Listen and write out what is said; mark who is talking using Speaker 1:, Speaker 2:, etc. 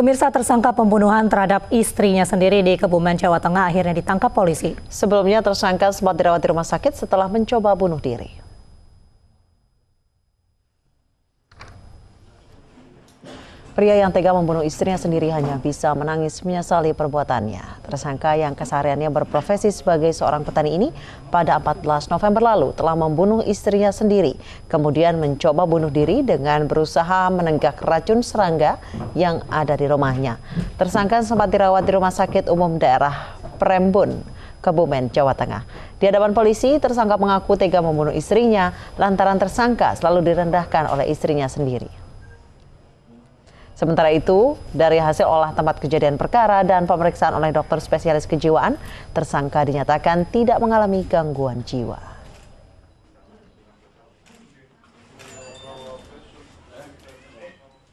Speaker 1: Pemirsa tersangka pembunuhan terhadap istrinya sendiri di Kebumen, Jawa Tengah akhirnya ditangkap polisi.
Speaker 2: Sebelumnya tersangka sempat dirawat di rumah sakit setelah mencoba bunuh diri. Pria yang tega membunuh istrinya sendiri hanya bisa menangis menyesali perbuatannya. Tersangka yang kesehariannya berprofesi sebagai seorang petani ini pada 14 November lalu telah membunuh istrinya sendiri, kemudian mencoba bunuh diri dengan berusaha menenggak racun serangga yang ada di rumahnya. Tersangka sempat dirawat di Rumah Sakit Umum Daerah Prembun, Kebumen, Jawa Tengah. Di hadapan polisi, tersangka mengaku tega membunuh istrinya lantaran tersangka selalu direndahkan oleh istrinya sendiri. Sementara itu, dari hasil olah tempat kejadian perkara dan pemeriksaan oleh dokter spesialis kejiwaan, tersangka dinyatakan tidak mengalami gangguan jiwa.